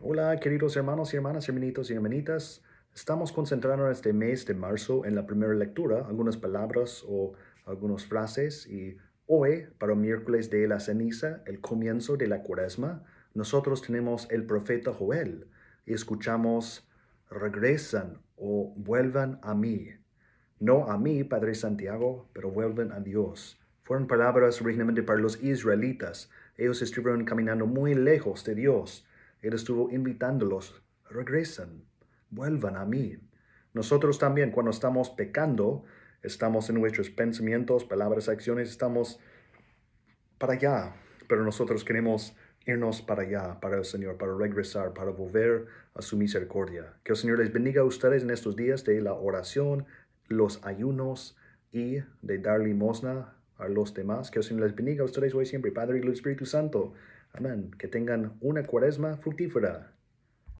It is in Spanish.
Hola, queridos hermanos y hermanas, hermanitos y hermanitas. Estamos concentrando este mes de marzo en la primera lectura algunas palabras o algunas frases y hoy, para miércoles de la ceniza, el comienzo de la cuaresma, nosotros tenemos el profeta Joel y escuchamos, regresan o vuelvan a mí. No a mí, Padre Santiago, pero vuelven a Dios. Fueron palabras originalmente para los israelitas. Ellos estuvieron caminando muy lejos de Dios él estuvo invitándolos, regresen, vuelvan a mí. Nosotros también cuando estamos pecando, estamos en nuestros pensamientos, palabras, acciones, estamos para allá, pero nosotros queremos irnos para allá, para el Señor, para regresar, para volver a su misericordia. Que el Señor les bendiga a ustedes en estos días de la oración, los ayunos y de dar limosna a los demás. Que Señor les bendiga a ustedes hoy siempre, Padre y Espíritu Santo. Amén. Que tengan una cuaresma fructífera.